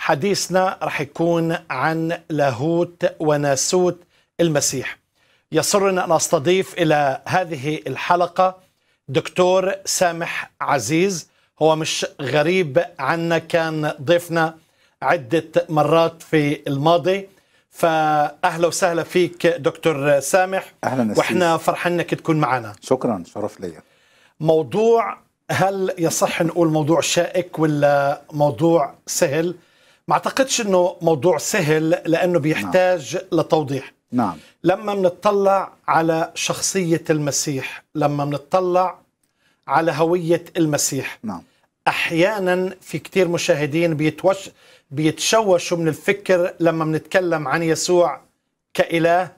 حديثنا رح يكون عن لاهوت وناسوت المسيح يسرنا أن أستضيف إلى هذه الحلقة دكتور سامح عزيز هو مش غريب عنا كان ضيفنا عدة مرات في الماضي فأهلا وسهلا فيك دكتور سامح أهلا وإحنا فرحان أنك تكون معنا شكرا شرف لي موضوع هل يصح نقول موضوع شائك ولا موضوع سهل ما اعتقدش انه موضوع سهل لانه نعم. بيحتاج نعم. لتوضيح نعم لما بنطلع على شخصيه المسيح لما بنطلع على هويه المسيح نعم احيانا في كثير مشاهدين بيتوش بيتشوشوا من الفكر لما بنتكلم عن يسوع كاله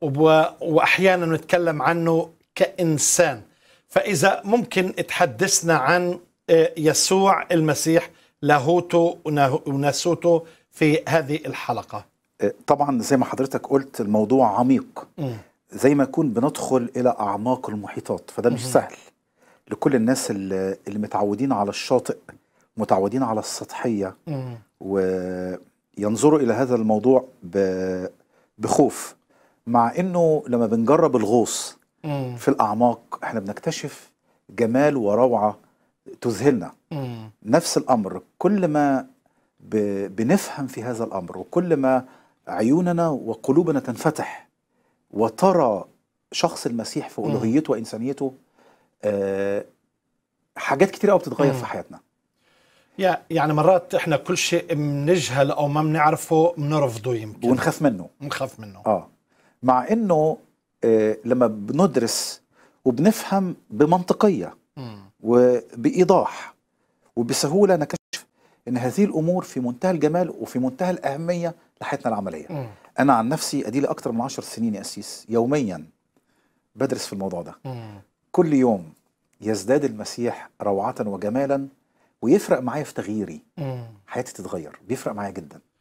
وب... واحيانا بنتكلم عنه كانسان فاذا ممكن تحدثنا عن آه، يسوع المسيح لاهوتو وناسوتو في هذه الحلقة إيه، طبعا زي ما حضرتك قلت الموضوع عميق زي ما يكون بندخل إلى أعماق المحيطات فده مش سهل لكل الناس اللي, متعودين على الشاطئ متعودين على السطحية وينظروا إلى هذا الموضوع بخوف مع أنه لما بنجرب الغوص في الأعماق احنا بنكتشف جمال وروعة تذهلنا نفس الأمر كل ما بنفهم في هذا الأمر وكل ما عيوننا وقلوبنا تنفتح وترى شخص المسيح في ألوهيته وإنسانيته آه، حاجات كتير قوي بتتغير في حياتنا يعني مرات احنا كل شيء بنجهل او ما بنعرفه بنرفضه يمكن ونخاف منه بنخاف منه اه مع انه آه لما بندرس وبنفهم بمنطقيه مم. وبايضاح وبسهوله نكتشف ان هذه الامور في منتهى الجمال وفي منتهى الاهميه لحياتنا العمليه مم. انا عن نفسي ادي لي اكثر من 10 سنين يا اسيس يوميا بدرس في الموضوع ده مم. كل يوم يزداد المسيح روعه وجمالا ويفرق معايا في تغييري مم. حياتي تتغير بيفرق معايا جدا